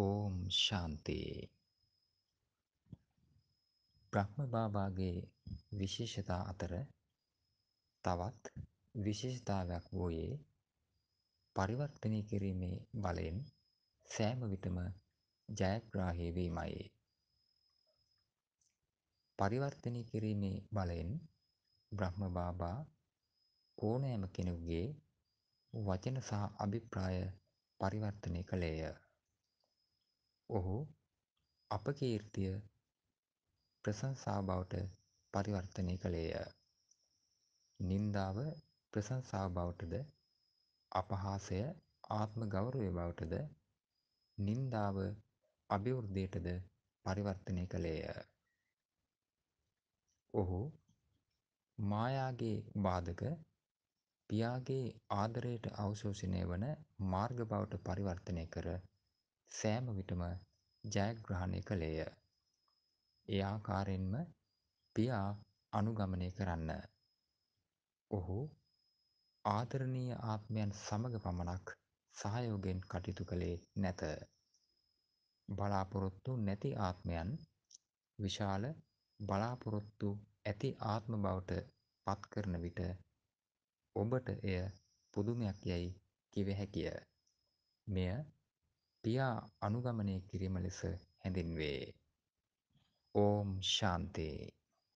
ඕම් ශාන්තිී බ්‍රහ්ම බාබාගේ විශේෂතා අතර තවත් විශේෂතාවයක් වූයේ පරිවර්තනය කිරීමේ බලයෙන් සෑම විටම ජයග්‍රාහී වීමයි. පරිවර්තනය කිරීමේ බලයෙන් බ්‍රහ්ම බාබා ඕනෑම කෙනෙකුගේ වචන සහ අභිප්‍රාය පරිවර්තනය කළේය. ඔහු අපකීර්තිය ප්‍රශංසා බවට පරිවර්තනය කළේය. නින්දාව ප්‍රශංසා බවටද අපහාසය ආත්ම ගෞරවය බවටද නින්දාව අභිවෘද්ධියටද පරිවර්තනය කළේය. ඔහු මායාගේ බාධක පියාගේ ආදරයට අවශෝෂණය වන මාර්ග බවට පරිවර්තනය කර සෑම විටම ජයග්‍රහණය කළේය. ඒ ආකාරයෙන්ම පියා අනුගමනය කරන්න. ඔහු ආදරණීය ආත්මයන් සමග පමණක් සහයෝගයෙන් කටයුතු කළේ නැත. බලාපොරොත්තු නැති ආත්මයන් විශාල බලාපොරොත්තු ඇති ආත්ම බවට පත්කරන විට ඔබට එය පුදුමයක් යැයි කිව හැකිය. මෙය පියා අනුගමනය කිරීම ලෙස හැඳින්වේ. ඕම් ශාන්තේ